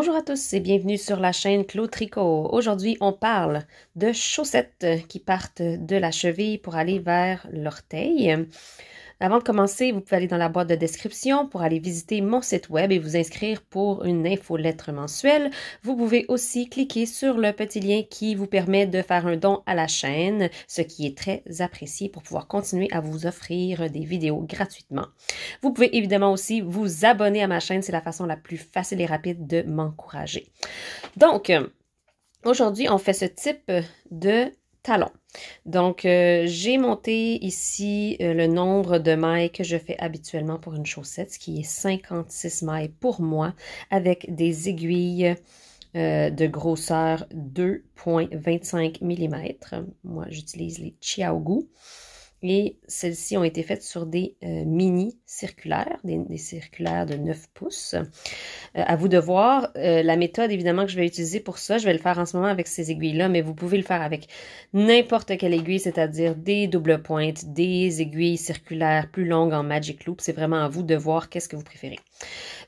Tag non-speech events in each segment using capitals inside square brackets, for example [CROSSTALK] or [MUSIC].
Bonjour à tous et bienvenue sur la chaîne Claude Tricot. Aujourd'hui, on parle de chaussettes qui partent de la cheville pour aller vers l'orteil. Avant de commencer, vous pouvez aller dans la boîte de description pour aller visiter mon site web et vous inscrire pour une infolettre mensuelle. Vous pouvez aussi cliquer sur le petit lien qui vous permet de faire un don à la chaîne, ce qui est très apprécié pour pouvoir continuer à vous offrir des vidéos gratuitement. Vous pouvez évidemment aussi vous abonner à ma chaîne, c'est la façon la plus facile et rapide de m'encourager. Donc, aujourd'hui, on fait ce type de talon. Donc, euh, j'ai monté ici euh, le nombre de mailles que je fais habituellement pour une chaussette, ce qui est 56 mailles pour moi, avec des aiguilles euh, de grosseur 2.25 mm. Moi, j'utilise les Chiaogu. Et celles-ci ont été faites sur des euh, mini circulaires, des, circulaires de 9 pouces. Euh, à vous de voir. Euh, la méthode, évidemment, que je vais utiliser pour ça, je vais le faire en ce moment avec ces aiguilles-là, mais vous pouvez le faire avec n'importe quelle aiguille, c'est-à-dire des doubles pointes, des aiguilles circulaires plus longues en Magic Loop. C'est vraiment à vous de voir qu'est-ce que vous préférez.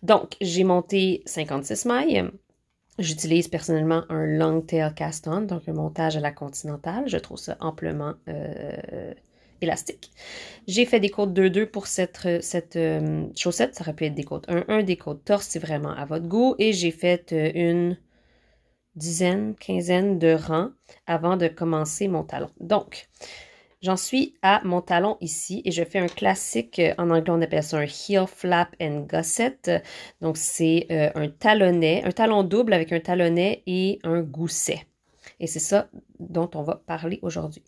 Donc, j'ai monté 56 mailles. J'utilise personnellement un long tail cast-on, donc un montage à la continentale. Je trouve ça amplement euh, élastique. J'ai fait des côtes 2-2 pour cette, euh, cette euh, chaussette. Ça aurait pu être des côtes 1-1, des côtes torse, c'est vraiment à votre goût. Et j'ai fait euh, une dizaine, quinzaine de rangs avant de commencer mon talon. Donc, j'en suis à mon talon ici et je fais un classique, en anglais on appelle ça un heel flap and gusset. Donc, c'est un talonnet, un talon double avec un talonnet et un gousset. Et c'est ça dont on va parler aujourd'hui.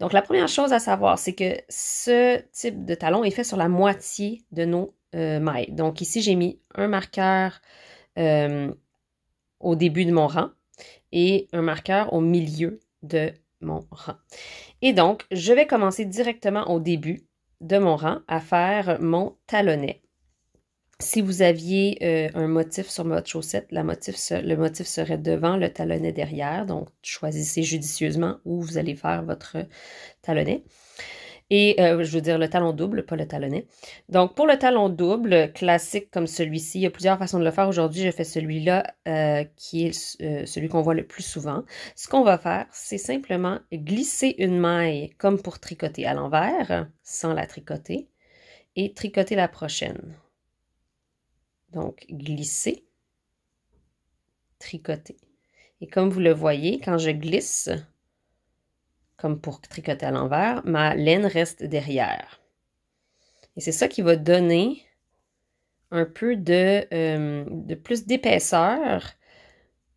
Donc, la première chose à savoir, c'est que ce type de talon est fait sur la moitié de nos euh, mailles. Donc, ici, j'ai mis un marqueur euh, au début de mon rang et un marqueur au milieu de mon rang. Et donc, je vais commencer directement au début de mon rang à faire mon talonnet. Si vous aviez euh, un motif sur votre chaussette, le motif serait devant, le talonnet derrière. Donc, choisissez judicieusement où vous allez faire votre talonnet. Et euh, je veux dire le talon double, pas le talonnet. Donc, pour le talon double, classique comme celui-ci, il y a plusieurs façons de le faire. Aujourd'hui, je fais celui-là euh, qui est celui qu'on voit le plus souvent. Ce qu'on va faire, c'est simplement glisser une maille comme pour tricoter à l'envers, sans la tricoter, et tricoter la prochaine. Donc, glisser, tricoter. Et comme vous le voyez, quand je glisse, comme pour tricoter à l'envers, ma laine reste derrière. Et c'est ça qui va donner un peu de, euh, plus d'épaisseur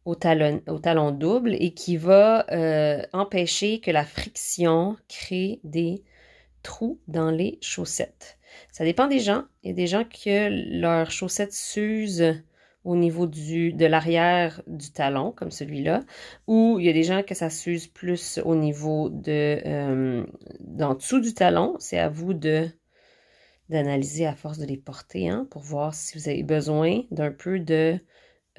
au talon, au talon double et qui va euh, empêcher que la friction crée des trous dans les chaussettes. Ça dépend des gens. Il y a des gens que leurs chaussettes s'usent au niveau du, de l'arrière du talon, comme celui-là, ou il y a des gens que ça s'use plus au niveau de euh, d'en dessous du talon. C'est à vous de d'analyser à force de les porter, hein, pour voir si vous avez besoin d'un peu de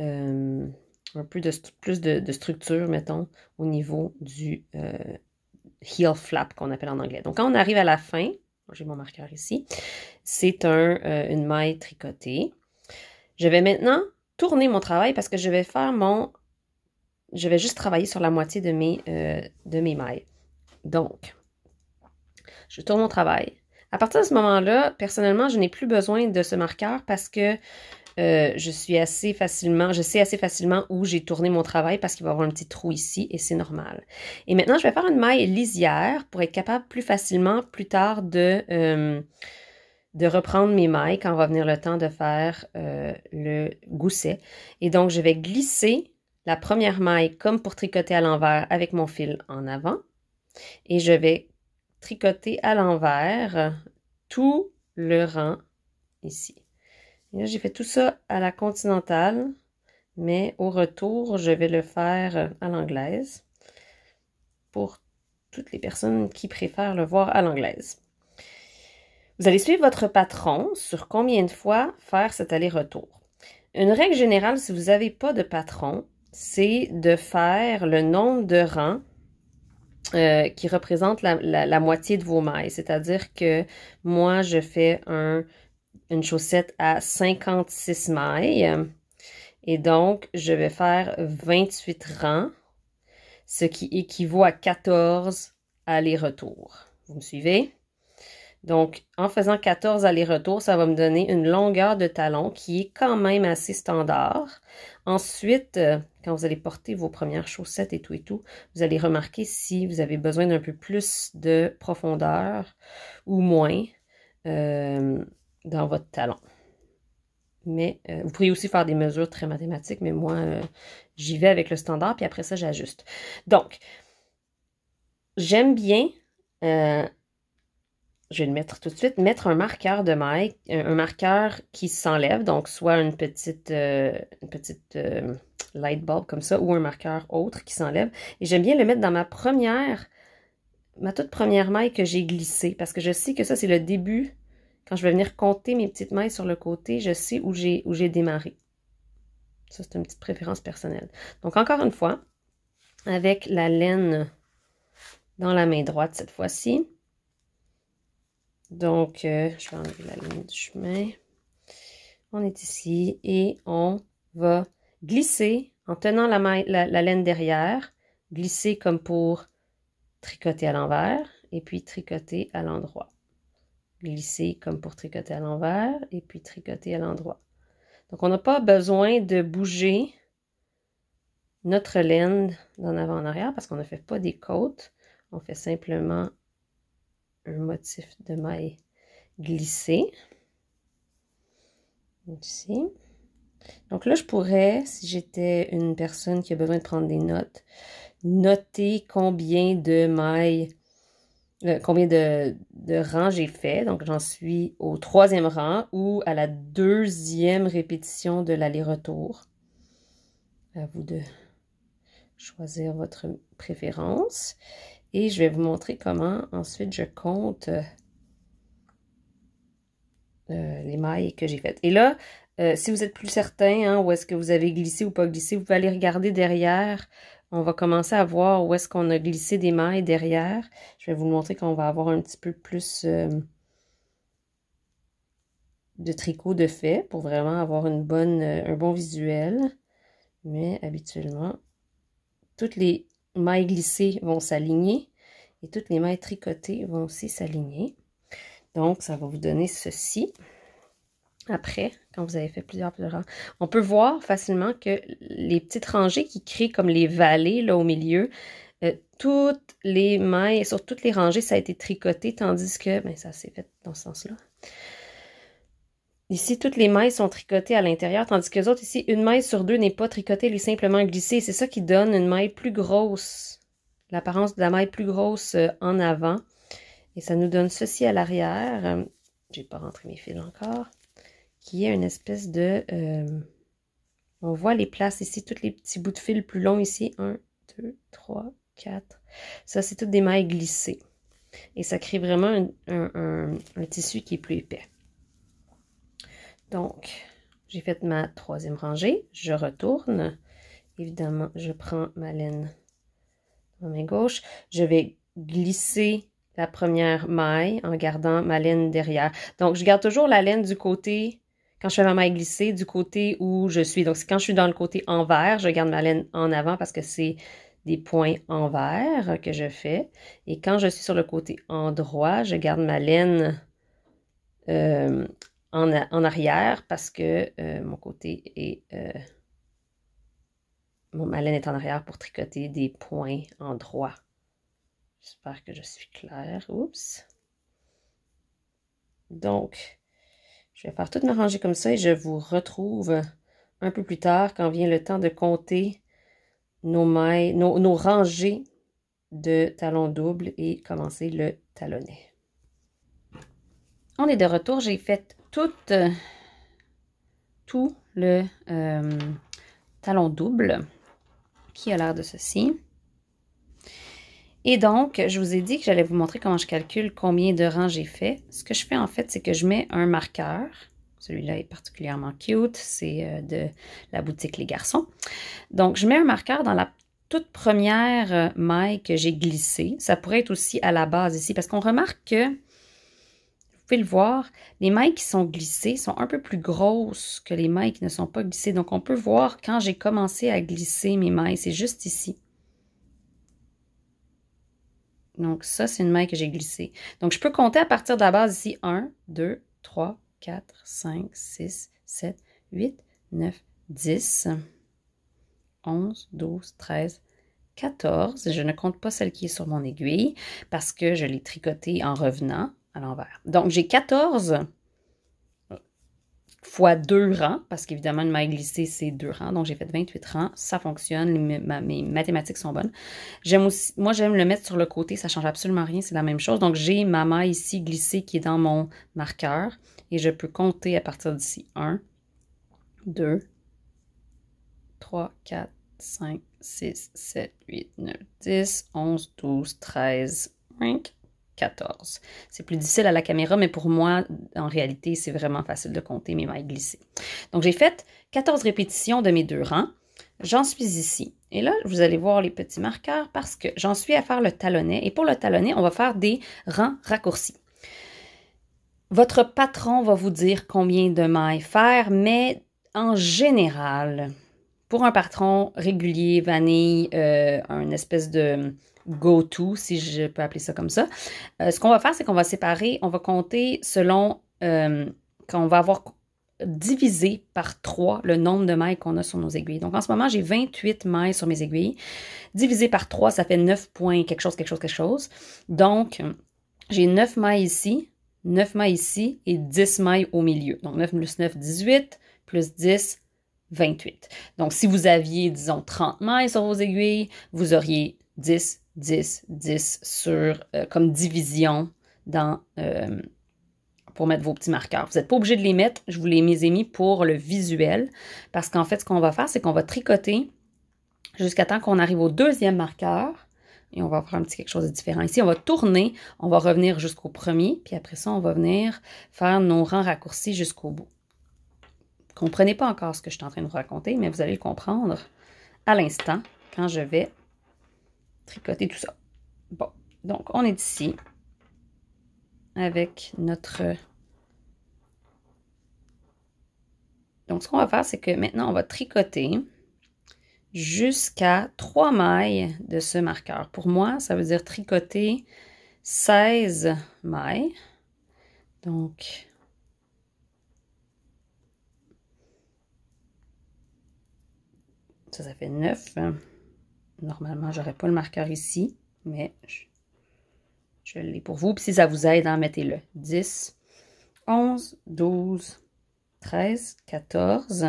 euh, un peu de plus de, structure, mettons, au niveau du euh, heel flap qu'on appelle en anglais. Donc quand on arrive à la fin, j'ai mon marqueur ici. C'est un, euh, une maille tricotée. Je vais maintenant tourner mon travail parce que je vais faire mon... Je vais juste travailler sur la moitié de mes, euh, de mes mailles. Donc, je tourne mon travail. À partir de ce moment-là, personnellement, je n'ai plus besoin de ce marqueur parce que euh, je suis assez facilement, je sais assez facilement où j'ai tourné mon travail parce qu'il va y avoir un petit trou ici et c'est normal. Et maintenant, je vais faire une maille lisière pour être capable plus facilement plus tard de, euh, de reprendre mes mailles quand va venir le temps de faire euh, le gousset. Et donc, je vais glisser la première maille comme pour tricoter à l'envers avec mon fil en avant et je vais tricoter à l'envers tout le rang ici j'ai fait tout ça à la continentale, mais au retour, je vais le faire euh, à l'anglaise pour toutes les personnes qui préfèrent le voir à l'anglaise. Vous allez suivre votre patron sur combien de fois faire cet aller-retour. Une règle générale, si vous n'avez pas de patron, c'est de faire le nombre de rangs euh, qui représente la, la, moitié de vos mailles. C'est-à-dire que moi, je fais un une chaussette à 56 mailles. Et donc, je vais faire 28 rangs, ce qui équivaut à 14 allers-retours. Vous me suivez? Donc, en faisant 14 allers-retours, ça va me donner une longueur de talon qui est quand même assez standard. Ensuite, euh, quand vous allez porter vos premières chaussettes et tout et tout, vous allez remarquer si vous avez besoin d'un peu plus de profondeur ou moins. Euh, dans votre talon. Mais euh, vous pourriez aussi faire des mesures très mathématiques, mais moi, euh, j'y vais avec le standard, puis après ça, j'ajuste. Donc, j'aime bien, euh, je vais le mettre tout de suite, mettre un marqueur de maille, un, marqueur qui s'enlève, donc soit une petite, une petite light bulb comme ça, ou un marqueur autre qui s'enlève. Et j'aime bien le mettre dans ma première, ma toute première maille que j'ai glissée, parce que je sais que ça, c'est le début quand je vais venir compter mes petites mailles sur le côté, je sais où j'ai démarré. Ça, c'est une petite préférence personnelle. Donc, encore une fois, avec la laine dans la main droite cette fois-ci. Donc, euh, je vais enlever la laine du chemin. On est ici et on va glisser en tenant la, la laine derrière, glisser comme pour tricoter à l'envers et puis tricoter à l'endroit glisser comme pour tricoter à l'envers et puis tricoter à l'endroit. Donc on n'a pas besoin de bouger notre laine d'en avant en arrière parce qu'on ne fait pas des côtes. On fait simplement un motif de maille glissée. Donc là, je pourrais, si j'étais une personne qui a besoin de prendre des notes, noter combien de mailles euh, combien de, rangs j'ai fait. Donc, j'en suis au troisième rang ou à la deuxième répétition de l'aller-retour. À vous de choisir votre préférence. Et je vais vous montrer comment ensuite je compte euh, euh, les mailles que j'ai faites. Et là, si vous êtes plus certain, hein, où est-ce que vous avez glissé ou pas glissé, vous pouvez aller regarder derrière on va commencer à voir où est-ce qu'on a glissé des mailles derrière. Je vais vous montrer qu'on va avoir un petit peu plus euh, de tricot de fait pour vraiment avoir une bonne, euh, un bon visuel. Mais habituellement, toutes les mailles glissées vont s'aligner et toutes les mailles tricotées vont aussi s'aligner. Donc, ça va vous donner ceci. Après, quand vous avez fait plusieurs, plusieurs On peut voir facilement que les petites rangées qui créent comme les vallées là au milieu, euh, toutes les mailles, sur toutes les rangées, ça a été tricoté, tandis que ben, ça s'est fait dans ce sens-là. Ici, toutes les mailles sont tricotées à l'intérieur, tandis que les autres, ici, une maille sur deux n'est pas tricotée, elle est simplement glissée. C'est ça qui donne une maille plus grosse, l'apparence de la maille plus grosse euh, en avant. Et ça nous donne ceci à l'arrière. Euh, j'ai pas rentré mes fils encore qui est une espèce de... Euh, on voit les places ici, tous les petits bouts de fil plus longs ici. 1, 2, 3, 4. Ça, c'est toutes des mailles glissées. Et ça crée vraiment un, tissu qui est plus épais. Donc, j'ai fait ma troisième rangée. Je retourne. Évidemment, je prends ma laine dans ma gauche. Je vais glisser la première maille en gardant ma laine derrière. Donc, je garde toujours la laine du côté quand je fais ma maille glissée du côté où je suis, donc quand je suis dans le côté envers, je garde ma laine en avant parce que c'est des points envers que je fais. Et quand je suis sur le côté endroit, je garde ma laine euh, en, arrière parce que euh, mon côté est... Euh, ma laine est en arrière pour tricoter des points en droit. J'espère que je suis claire. Oups. Donc, je vais faire toute ma rangée comme ça et je vous retrouve un peu plus tard quand vient le temps de compter nos mailles, nos, rangées de talons doubles et commencer le talonnet. On est de retour. J'ai fait toute, euh, tout le euh, talon double qui a l'air de ceci. Et donc, je vous ai dit que j'allais vous montrer comment je calcule combien de rangs j'ai fait. Ce que je fais en fait, c'est que je mets un marqueur. Celui-là est particulièrement cute, c'est euh, de la boutique Les Garçons. Donc, je mets un marqueur dans la toute première euh, maille que j'ai glissée. Ça pourrait être aussi à la base ici, parce qu'on remarque que, vous pouvez le voir, les mailles qui sont glissées sont un peu plus grosses que les mailles qui ne sont pas glissées. Donc, on peut voir quand j'ai commencé à glisser mes mailles, c'est juste ici. Donc, ça, c'est une maille que j'ai glissée. Donc, je peux compter à partir de la base ici. 1, 2, 3, 4, 5, 6, 7, 8, 9, 10, 11, 12, 13, 14. Je ne compte pas celle qui est sur mon aiguille parce que je l'ai tricotée en revenant à l'envers. Donc, j'ai 14 fois deux rangs, parce qu'évidemment, une maille glissée, c'est deux rangs. Donc, j'ai fait 28 rangs. Ça fonctionne. mes mathématiques sont bonnes. J'aime aussi, moi, j'aime le mettre sur le côté. Ça change absolument rien. C'est la même chose. Donc, j'ai ma maille ici glissée qui est dans mon marqueur. Et je peux compter à partir d'ici 1, 2, 3, 4, 5, 6, 7, 8, 9, 10, 11, 12, 13, 5, 14. C'est plus difficile à la caméra, mais pour moi, en réalité, c'est vraiment facile de compter mes mailles glissées. Donc, j'ai fait 14 répétitions de mes deux rangs. J'en suis ici. Et là, vous allez voir les petits marqueurs parce que j'en suis à faire le talonnet. Et pour le talonnet, on va faire des rangs raccourcis. Votre patron va vous dire combien de mailles faire, mais en général, pour un patron régulier, vanille, euh, un espèce de go-to, si je peux appeler ça comme ça. Euh, ce qu'on va faire, c'est qu'on va séparer, on va compter selon euh, qu'on va avoir divisé par 3 le nombre de mailles qu'on a sur nos aiguilles. Donc en ce moment, j'ai 28 mailles sur mes aiguilles. Divisé par 3, ça fait 9 points, quelque chose, quelque chose, quelque chose. Donc, j'ai 9 mailles ici, 9 mailles ici et 10 mailles au milieu. Donc 9 plus 9, 18, plus 10, 28. Donc si vous aviez, disons, 30 mailles sur vos aiguilles, vous auriez 10, 10, 10 sur, euh, comme division dans, euh, pour mettre vos petits marqueurs. Vous n'êtes pas obligé de les mettre, je vous les ai mis pour le visuel, parce qu'en fait, ce qu'on va faire, c'est qu'on va tricoter jusqu'à temps qu'on arrive au deuxième marqueur, et on va faire un petit quelque chose de différent. Ici, on va tourner, on va revenir jusqu'au premier, puis après ça, on va venir faire nos rangs raccourcis jusqu'au bout. Vous comprenez pas encore ce que je suis en train de vous raconter, mais vous allez le comprendre à l'instant quand je vais tricoter tout ça. Bon, donc on est ici avec notre... Donc ce qu'on va faire, c'est que maintenant on va tricoter jusqu'à 3 mailles de ce marqueur. Pour moi, ça veut dire tricoter 16 mailles. Donc, ça, ça fait 9. Normalement, j'aurais pas le marqueur ici, mais je, l'ai pour vous. Puis si ça vous aide, hein, mettez-le. 10, 11, 12, 13, 14,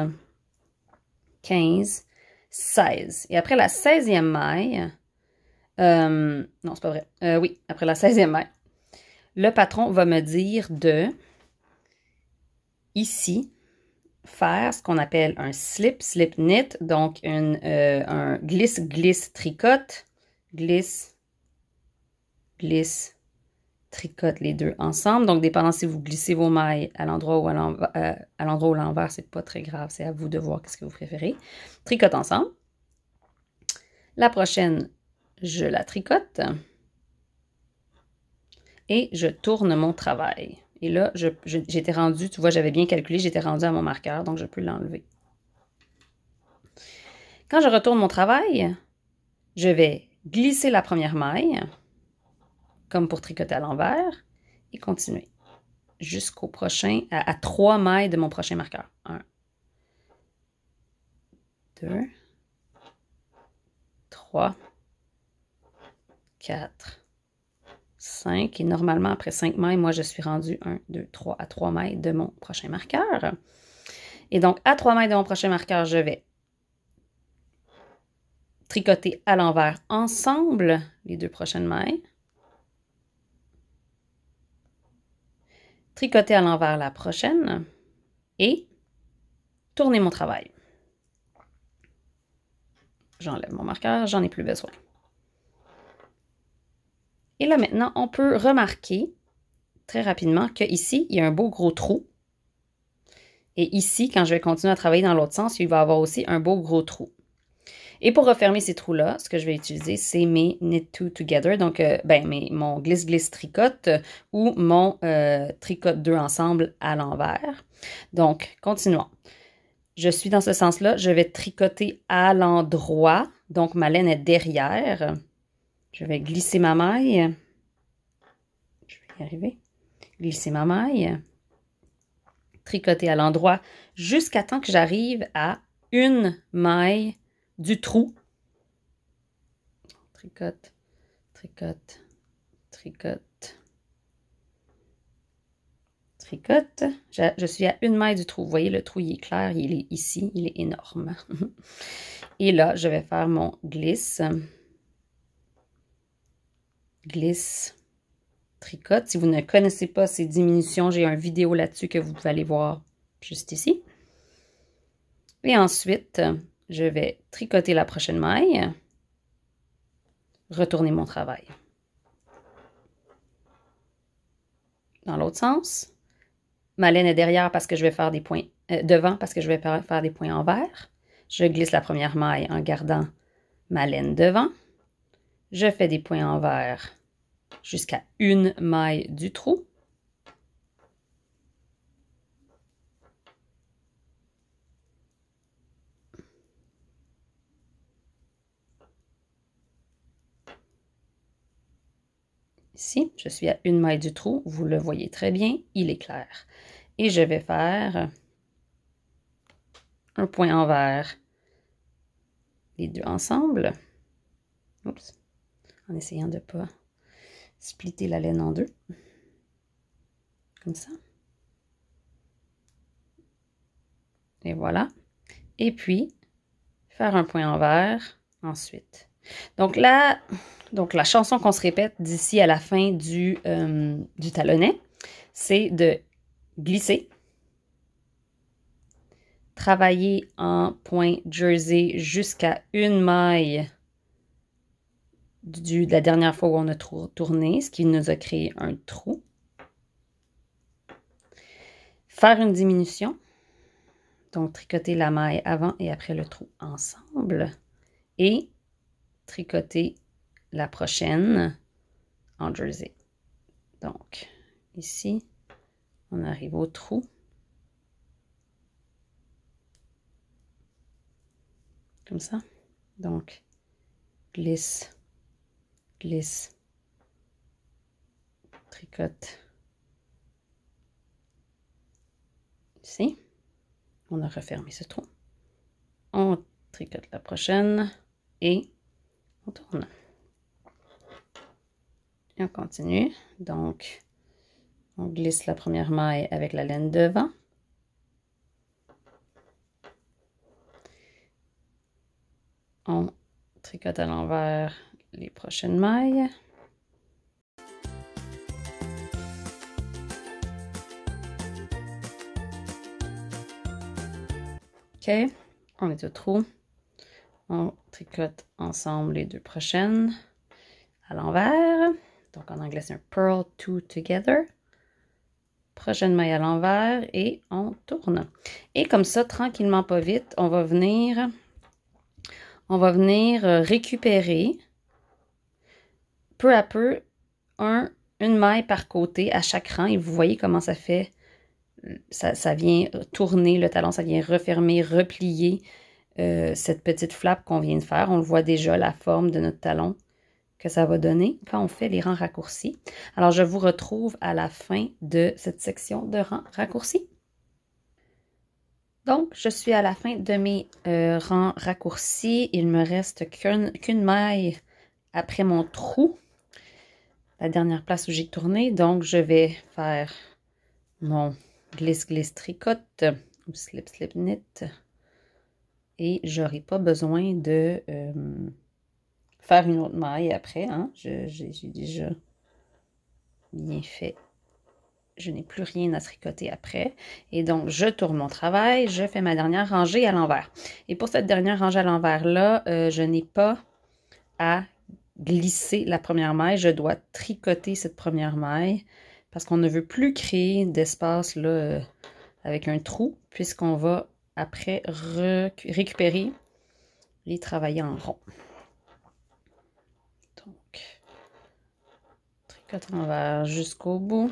15, 16. Et après la 16e maille, euh, non, c'est pas vrai. Euh, oui, après la 16e maille, le patron va me dire de ici faire ce qu'on appelle un slip, slip knit, donc une, euh, un glisse, glisse, tricote, glisse, glisse, tricote les deux ensemble. Donc, dépendant si vous glissez vos mailles à l'endroit ou à euh, l'envers, c'est pas très grave, c'est à vous de voir ce que vous préférez. Tricote ensemble. La prochaine, je la tricote et je tourne mon travail. Et là, j'étais rendue, tu vois, j'avais bien calculé, j'étais rendue à mon marqueur, donc je peux l'enlever. Quand je retourne mon travail, je vais glisser la première maille, comme pour tricoter à l'envers, et continuer jusqu'au prochain, à, trois mailles de mon prochain marqueur. Un, deux, trois, quatre. 5. Et normalement, après 5 mailles, moi, je suis rendue 1, 2, 3 à 3 mailles de mon prochain marqueur. Et donc, à 3 mailles de mon prochain marqueur, je vais tricoter à l'envers ensemble les deux prochaines mailles. Tricoter à l'envers la prochaine et tourner mon travail. J'enlève mon marqueur, j'en ai plus besoin. Et là maintenant, on peut remarquer très rapidement qu'ici, il y a un beau gros trou. Et ici, quand je vais continuer à travailler dans l'autre sens, il va y avoir aussi un beau gros trou. Et pour refermer ces trous-là, ce que je vais utiliser, c'est mes Knit Two Together, donc euh, ben, mon glisse-glisse-tricote euh, ou mon euh, tricote deux ensemble à l'envers. Donc, continuons. Je suis dans ce sens-là, je vais tricoter à l'endroit, donc ma laine est derrière. Je vais glisser ma maille. Je vais y arriver. Glisser ma maille. Tricoter à l'endroit jusqu'à temps que j'arrive à une maille du trou. Tricote, tricote, tricote, tricote. Je, suis à une maille du trou. Vous voyez, le trou, il est clair. Il est ici. Il est énorme. [LAUGHS] Et là, je vais faire mon glisse glisse, tricote. Si vous ne connaissez pas ces diminutions, j'ai une vidéo là-dessus que vous pouvez aller voir juste ici. Et ensuite, je vais tricoter la prochaine maille, retourner mon travail. Dans l'autre sens, ma laine est derrière parce que je vais faire des points euh, devant parce que je vais faire des points envers. Je glisse la première maille en gardant ma laine devant. Je fais des points envers jusqu'à une maille du trou. Ici, je suis à une maille du trou, vous le voyez très bien, il est clair. Et je vais faire un point envers les deux ensemble. Oups en essayant de ne pas splitter la laine en deux. Comme ça. Et voilà. Et puis, faire un point en ensuite. Donc là, donc la chanson qu'on se répète d'ici à la fin du, euh, du talonnet, c'est de glisser, travailler en point jersey jusqu'à une maille de la dernière fois où on a tourné, ce qui nous a créé un trou. Faire une diminution, donc tricoter la maille avant et après le trou ensemble et tricoter la prochaine en jersey. Donc ici, on arrive au trou. Comme ça. Donc, glisse glisse, tricote. Ici, on a refermé ce trou. On tricote la prochaine et on tourne. Et on continue. Donc, on glisse la première maille avec la laine devant. On tricote à l'envers les prochaines mailles. OK, on est au trou. On tricote ensemble les deux prochaines à l'envers. Donc en anglais, c'est un pearl two together. Prochaine maille à l'envers et on tourne. Et comme ça, tranquillement, pas vite, on va venir, on va venir euh, récupérer peu à peu, une maille par côté à chaque rang et vous voyez comment ça fait. Euh, ça, vient tourner le talon, ça vient refermer, replier euh, cette petite flappe qu'on vient de faire. On voit déjà, la forme de notre talon que ça va donner quand on fait les rangs raccourcis. Alors, je vous retrouve à la fin de cette section de rangs raccourcis. Donc, je suis à la fin de mes euh, rangs raccourcis. Il me reste qu'une maille après mon trou la dernière place où j'ai tourné. Donc, je vais faire mon glisse-glisse tricote ou slip-slip knit. Et j'aurai pas besoin de euh, faire une autre maille après. Hein? J'ai déjà bien fait. Je n'ai plus rien à tricoter après. Et donc, je tourne mon travail. Je fais ma dernière rangée à l'envers. Et pour cette dernière rangée à l'envers-là, euh, je n'ai pas à glisser la première maille, je dois tricoter cette première maille parce qu'on ne veut plus créer d'espace là euh, avec un trou puisqu'on va après récupérer les travailler en rond. Donc, tricote envers jusqu'au bout.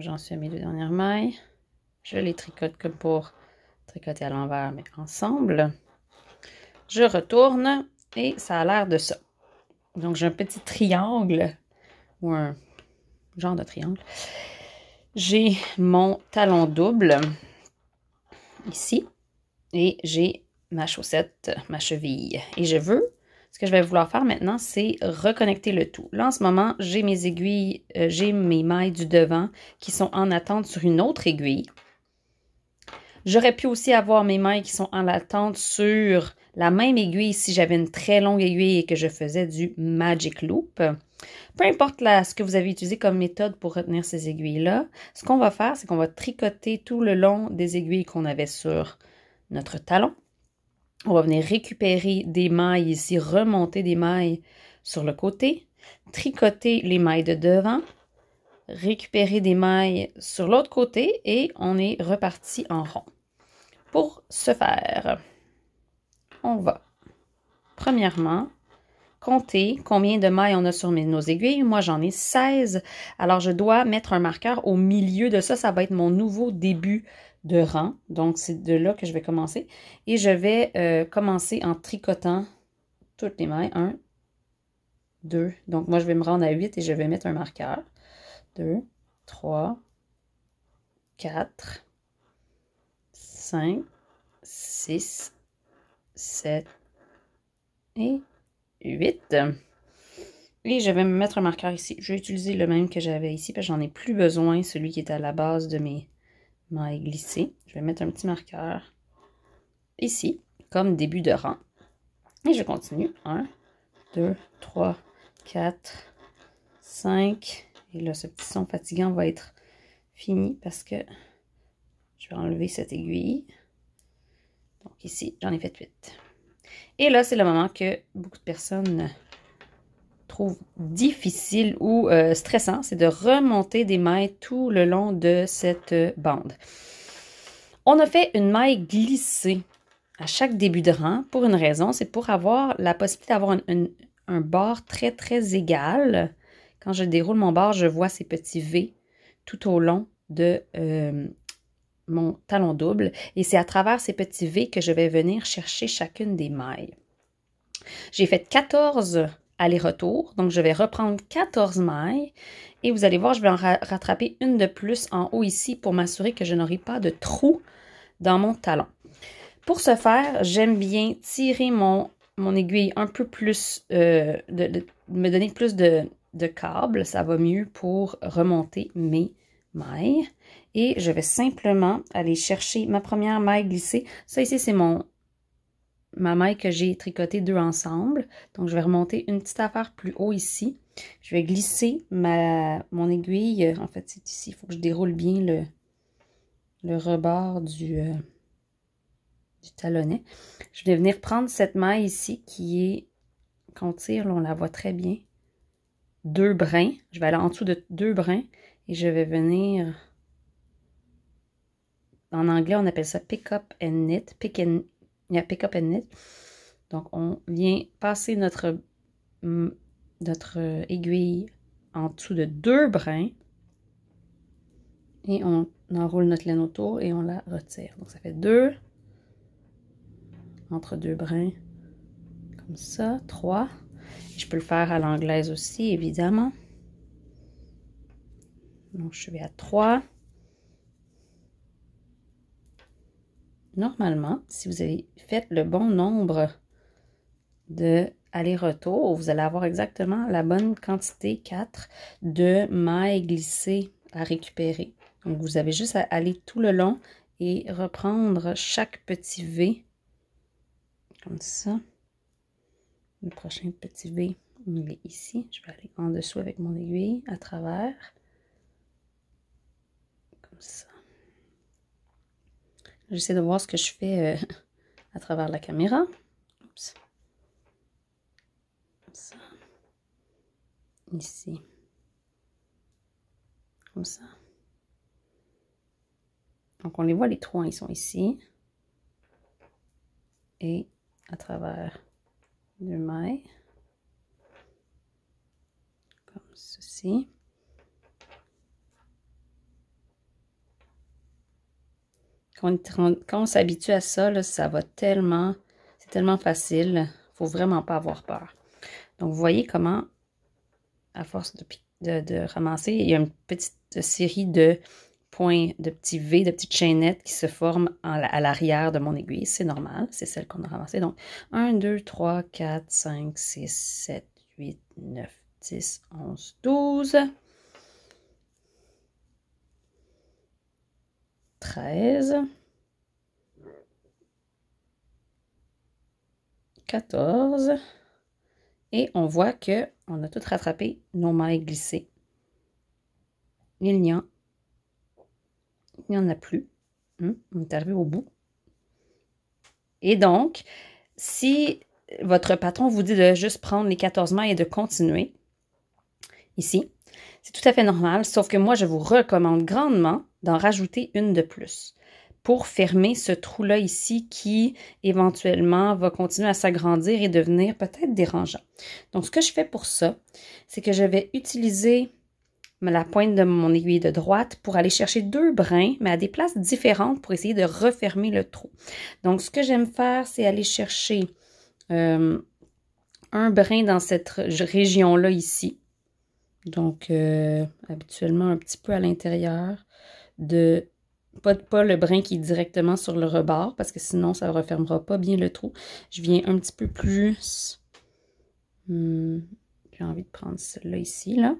j'en suis à mes deux dernières mailles. Je les tricote comme pour tricoter à l'envers, mais ensemble. Je retourne et ça a l'air de ça. Donc j'ai un petit triangle ou un genre de triangle. J'ai mon talon double ici et j'ai ma chaussette, ma cheville. Et je veux ce que je vais vouloir faire maintenant, c'est reconnecter le tout. Là, en ce moment, j'ai mes aiguilles, euh, j'ai mes mailles du devant qui sont en attente sur une autre aiguille. J'aurais pu aussi avoir mes mailles qui sont en attente sur la même aiguille si j'avais une très longue aiguille et que je faisais du magic loop. Peu importe là, ce que vous avez utilisé comme méthode pour retenir ces aiguilles-là, ce qu'on va faire, c'est qu'on va tricoter tout le long des aiguilles qu'on avait sur notre talon on va venir récupérer des mailles ici, remonter des mailles sur le côté, tricoter les mailles de devant, récupérer des mailles sur l'autre côté et on est reparti en rond. Pour ce faire, on va premièrement compter combien de mailles on a sur nos aiguilles. Moi, j'en ai 16. Alors, je dois mettre un marqueur au milieu de ça. Ça va être mon nouveau début de rang. Donc, c'est de là que je vais commencer. Et je vais euh, commencer en tricotant toutes les mailles. Un, deux. Donc, moi, je vais me rendre à 8 et je vais mettre un marqueur. Deux, trois, quatre, cinq, six, sept et huit. Et je vais me mettre un marqueur ici. Je vais utiliser le même que j'avais ici parce que j'en ai plus besoin, celui qui est à la base de mes maille glissé. Je vais mettre un petit marqueur ici, comme début de rang. Et je continue. 1, 2, 3, 4, 5. Et là, ce petit son fatigant va être fini parce que je vais enlever cette aiguille. Donc ici, j'en ai fait 8. Et là, c'est le moment que beaucoup de personnes trouve difficile ou euh, stressant, c'est de remonter des mailles tout le long de cette euh, bande. On a fait une maille glissée à chaque début de rang pour une raison, c'est pour avoir la possibilité d'avoir un bord très très égal. Quand je déroule mon bord, je vois ces petits V tout au long de euh, mon talon double et c'est à travers ces petits V que je vais venir chercher chacune des mailles. J'ai fait 14 aller-retour. Donc, je vais reprendre 14 mailles et vous allez voir, je vais en rattraper une de plus en haut ici pour m'assurer que je n'aurai pas de trou dans mon talon. Pour ce faire, j'aime bien tirer mon, mon aiguille un peu plus, euh, de, me donner plus de, de câble. Ça va mieux pour remonter mes mailles. Et je vais simplement aller chercher ma première maille glissée. Ça ici, c'est mon ma maille que j'ai tricoté deux ensemble. Donc, je vais remonter une petite affaire plus haut ici. Je vais glisser ma, mon aiguille. En fait, c'est ici. Il faut que je déroule bien le, le rebord du, euh, du talonnet. Je vais venir prendre cette maille ici qui est, quand tire, là, on la voit très bien, deux brins. Je vais aller en dessous de deux brins et je vais venir... En anglais, on appelle ça pick up and knit. Pick, and, il y a Pick Up and Knit. Donc, on vient passer notre, mm, notre aiguille en dessous de deux brins. Et on enroule notre laine autour et on la retire. Donc, ça fait deux. Entre deux brins. Comme ça. Trois. je peux le faire à l'anglaise aussi, évidemment. Donc, je vais à trois. normalement, si vous avez fait le bon nombre de aller-retour, vous allez avoir exactement la bonne quantité, 4, de mailles glissées à récupérer. Donc, vous avez juste à aller tout le long et reprendre chaque petit V, comme ça. Le prochain petit V, il est ici. Je vais aller en dessous avec mon aiguille, à travers, comme ça. J'essaie de voir ce que je fais euh, à travers la caméra. Comme ça. Ici. Comme ça. Donc on les voit, les trois, ils sont ici. Et à travers le mailles. Comme ceci. quand on s'habitue à ça, là, ça va tellement, c'est tellement facile. faut vraiment pas avoir peur. Donc, vous voyez comment, à force de, ramasser, il y a une petite série de points, de petits V, de petites chaînettes qui se forment à l'arrière de mon aiguille. C'est normal, c'est celle qu'on a ramassée. Donc, 1, 2, 3, 4, 5, 6, 7, 8, 9, 10, 11, 12... 13, 14, et on voit que on a tout rattrapé nos mailles glissées. Il n'y en, en a plus. Hmm, on est arrivé au bout. Et donc, si votre patron vous dit de juste prendre les 14 mailles et de continuer, ici, c'est tout à fait normal, sauf que moi, je vous recommande grandement d'en rajouter une de plus pour fermer ce trou-là ici qui éventuellement va continuer à s'agrandir et devenir peut-être dérangeant. Donc ce que je fais pour ça, c'est que je vais utiliser la pointe de mon aiguille de droite pour aller chercher deux brins, mais à des places différentes pour essayer de refermer le trou. Donc ce que j'aime faire, c'est aller chercher euh, un brin dans cette région-là ici donc, euh, habituellement un petit peu à l'intérieur de... Pas, pas le brin qui est directement sur le rebord, parce que sinon, ça ne refermera pas bien le trou. Je viens un petit peu plus... Hmm, j'ai envie de prendre celui-là ici, là.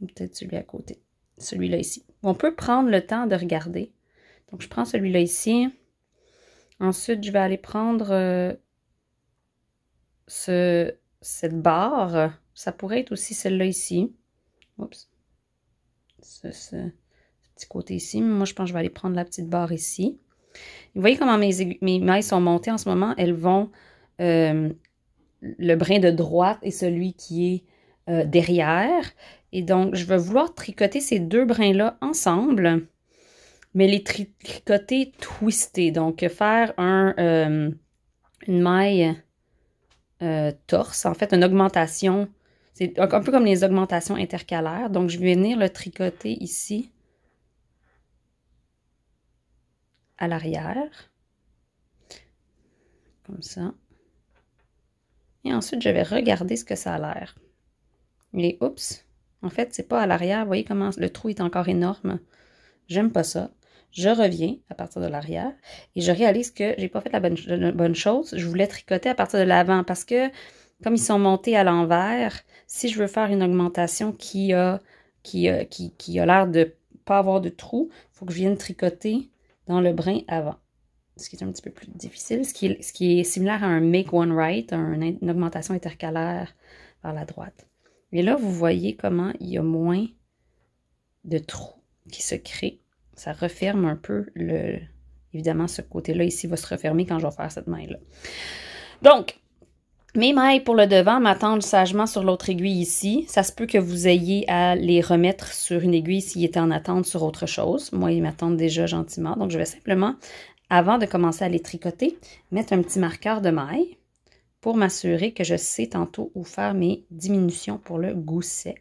Ou peut-être celui à côté. Celui-là ici. On peut prendre le temps de regarder. Donc, je prends celui-là ici. Ensuite, je vais aller prendre euh, ce, cette barre ça pourrait être aussi celle-là ici. Oups. Ce, petit côté ici. Moi, je pense que je vais aller prendre la petite barre ici. Vous voyez comment mes, mes mailles sont montées en ce moment? Elles vont... Euh, le brin de droite et celui qui est euh, derrière. Et donc, je vais vouloir tricoter ces deux brins-là ensemble, mais les tricoter twistés. Donc, faire euh, une maille torse, en fait, une augmentation c'est un peu comme les augmentations intercalaires. Donc, je vais venir le tricoter ici à l'arrière. Comme ça. Et ensuite, je vais regarder ce que ça a l'air. Mais oups, en fait, c'est pas à l'arrière. Vous voyez comment le trou est encore énorme. J'aime pas ça. Je reviens à partir de l'arrière et je réalise que j'ai pas fait la bonne, chose. Je voulais tricoter à partir de l'avant parce que comme ils sont montés à l'envers, si je veux faire une augmentation qui a, qui qui, a l'air de pas avoir de trou, il faut que je vienne tricoter dans le brin avant. Ce qui est un petit peu plus difficile, ce qui est, ce qui est similaire à un make one right, une augmentation intercalaire vers la droite. Et là, vous voyez comment il y a moins de trous qui se créent. Ça referme un peu le... Évidemment, ce côté-là ici va se refermer quand je vais faire cette main-là. Donc, mes mailles pour le devant m'attendent sagement sur l'autre aiguille ici. Ça se peut que vous ayez à les remettre sur une aiguille s'ils étaient en attente sur autre chose. Moi, ils m'attendent déjà gentiment. Donc, je vais simplement, avant de commencer à les tricoter, mettre un petit marqueur de maille pour m'assurer que je sais tantôt où faire mes diminutions pour le gousset.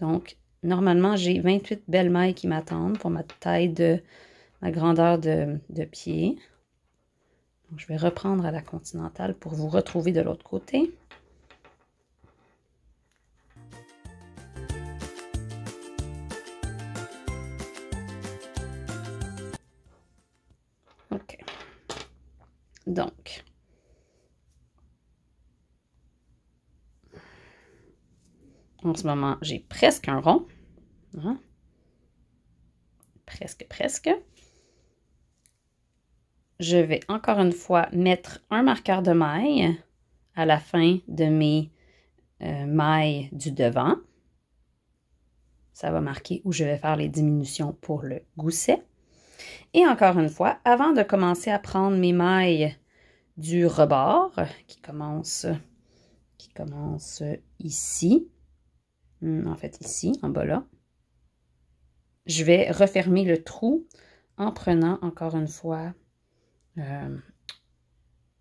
Donc, normalement, j'ai 28 belles mailles qui m'attendent pour ma taille de ma grandeur de, de pied je vais reprendre à la continentale pour vous retrouver de l'autre côté. OK. Donc, en ce moment, j'ai presque un rond. Hein? Presque, presque je vais encore une fois mettre un marqueur de maille à la fin de mes euh, mailles du devant. Ça va marquer où je vais faire les diminutions pour le gousset. Et encore une fois, avant de commencer à prendre mes mailles du rebord qui commence, qui commence ici, hmm, en fait ici, en bas là, je vais refermer le trou en prenant encore une fois euh,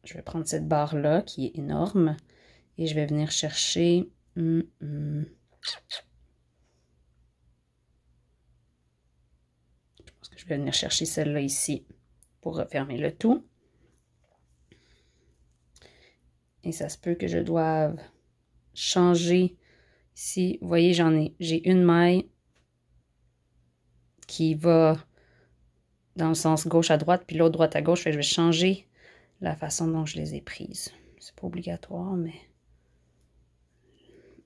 je vais prendre cette barre-là qui est énorme et je vais venir chercher... Hum, hum. Je pense que je vais venir chercher celle-là ici pour refermer le tout. Et ça se peut que je doive changer ici. Vous voyez, j'en ai, j'ai une maille qui va dans le sens gauche à droite, puis l'autre droite à gauche. je vais changer la façon dont je les ai prises. C'est pas obligatoire, mais...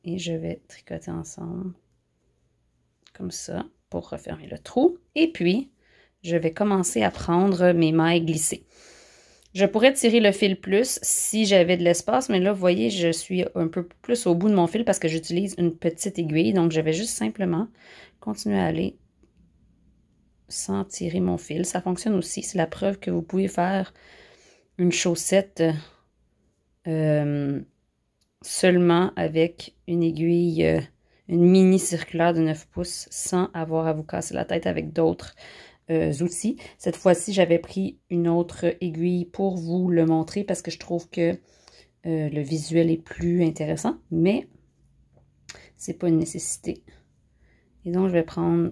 Et je vais tricoter ensemble, comme ça, pour refermer le trou. Et puis, je vais commencer à prendre mes mailles glissées. Je pourrais tirer le fil plus si j'avais de l'espace, mais là, vous voyez, je suis un peu plus au bout de mon fil parce que j'utilise une petite aiguille. Donc, je vais juste simplement continuer à aller sans tirer mon fil. Ça fonctionne aussi. C'est la preuve que vous pouvez faire une chaussette euh, seulement avec une aiguille, euh, une mini circulaire de 9 pouces sans avoir à vous casser la tête avec d'autres euh, outils. Cette fois-ci, j'avais pris une autre aiguille pour vous le montrer parce que je trouve que le visuel est plus intéressant, mais c'est pas une nécessité. Et donc, je vais prendre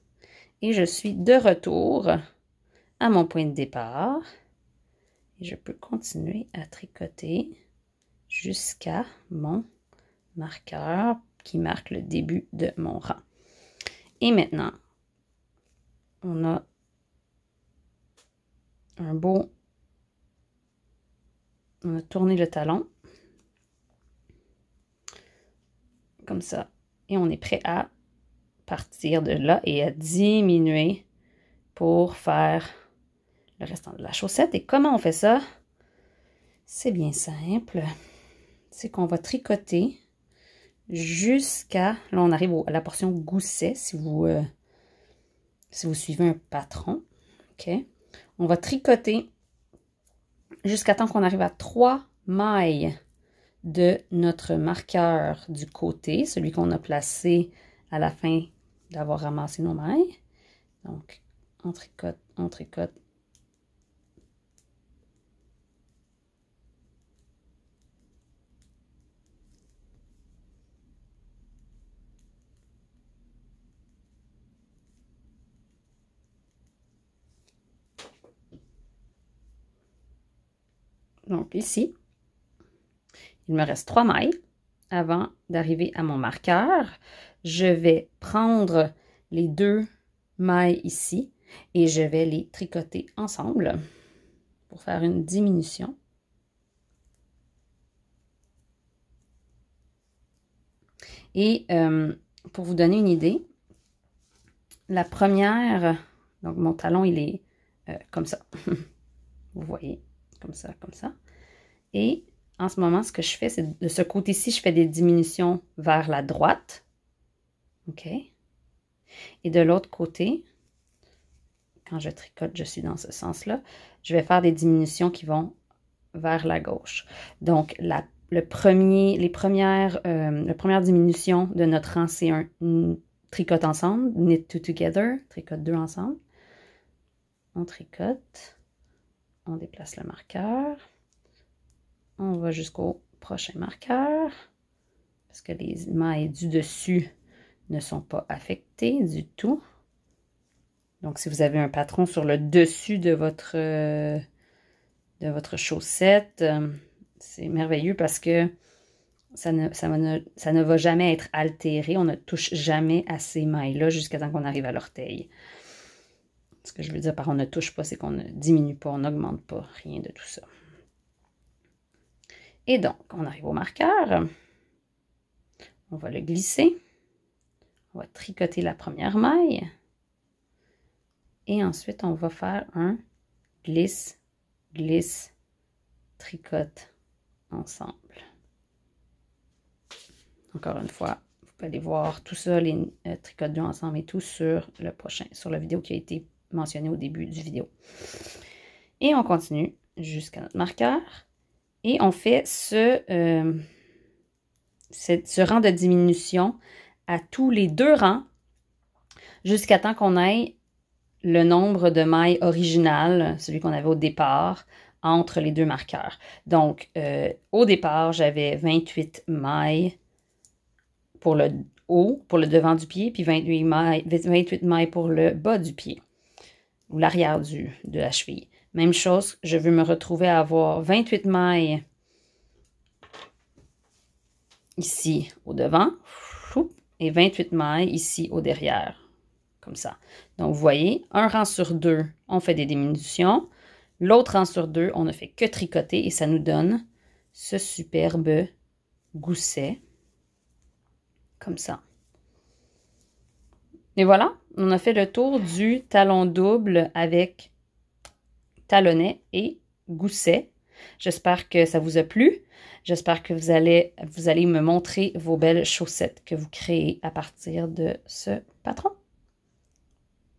et je suis de retour à mon point de départ. Et je peux continuer à tricoter jusqu'à mon marqueur qui marque le début de mon rang. Et maintenant, on a un beau... On a tourné le talon. Comme ça. Et on est prêt à partir de là et à diminuer pour faire le restant de la chaussette. Et comment on fait ça? C'est bien simple. C'est qu'on va tricoter jusqu'à... Là, on arrive à la portion gousset, si vous, euh, si vous suivez un patron. OK? On va tricoter jusqu'à temps qu'on arrive à 3 mailles de notre marqueur du côté, celui qu'on a placé à la fin d'avoir ramassé nos mailles. Donc, on tricote, on tricote. Donc ici, il me reste trois mailles avant d'arriver à mon marqueur. Je vais prendre les deux mailles ici et je vais les tricoter ensemble pour faire une diminution. Et euh, pour vous donner une idée, la première, donc mon talon, il est euh, comme ça. [LAUGHS] vous voyez, comme ça, comme ça. Et en ce moment, ce que je fais, c'est de ce côté-ci, je fais des diminutions vers la droite. OK? Et de l'autre côté, quand je tricote, je suis dans ce sens-là, je vais faire des diminutions qui vont vers la gauche. Donc, la, le premier, les premières, euh, la première diminution de notre rang, c'est un tricote ensemble, knit two together, tricote deux ensemble. On tricote, on déplace le marqueur on va jusqu'au prochain marqueur, parce que les mailles du dessus ne sont pas affectées du tout. Donc, si vous avez un patron sur le dessus de votre, de votre chaussette, euh, c'est merveilleux parce que ça ne, ça, ça ne, va jamais être altéré. On ne touche jamais à ces mailles-là jusqu'à temps qu'on arrive à l'orteil. Ce que je veux dire par on ne touche pas, c'est qu'on ne diminue pas, on n'augmente pas, rien de tout ça. Et donc, on arrive au marqueur. On va le glisser. On va tricoter la première maille. Et ensuite, on va faire un glisse, glisse, tricote ensemble. Encore une fois, vous pouvez aller voir tout ça, les euh, tricotes deux ensemble et tout sur le prochain, sur la vidéo qui a été mentionnée au début du vidéo. Et on continue jusqu'à notre marqueur. Et on fait euh, ce, rang de diminution à tous les deux rangs jusqu'à temps qu'on ait le nombre de mailles originales, celui qu'on avait au départ, entre les deux marqueurs. Donc, euh, au départ, j'avais 28 mailles pour le haut, pour le devant du pied, puis 28 mailles, 28 mailles pour le bas du pied, ou l'arrière de la cheville. Même chose, je veux me retrouver à avoir 28 mailles ici au devant et 28 mailles ici au derrière, comme ça. Donc, vous voyez, un rang sur deux, on fait des diminutions. L'autre rang sur deux, on ne fait que tricoter et ça nous donne ce superbe gousset, comme ça. Et voilà, on a fait le tour du talon double avec Talonnet et Gousset. J'espère que ça vous a plu. J'espère que vous allez, vous allez me montrer vos belles chaussettes que vous créez à partir de ce patron.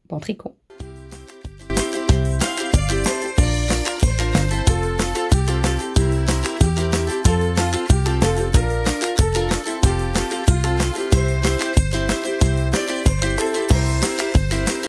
Bon tricot.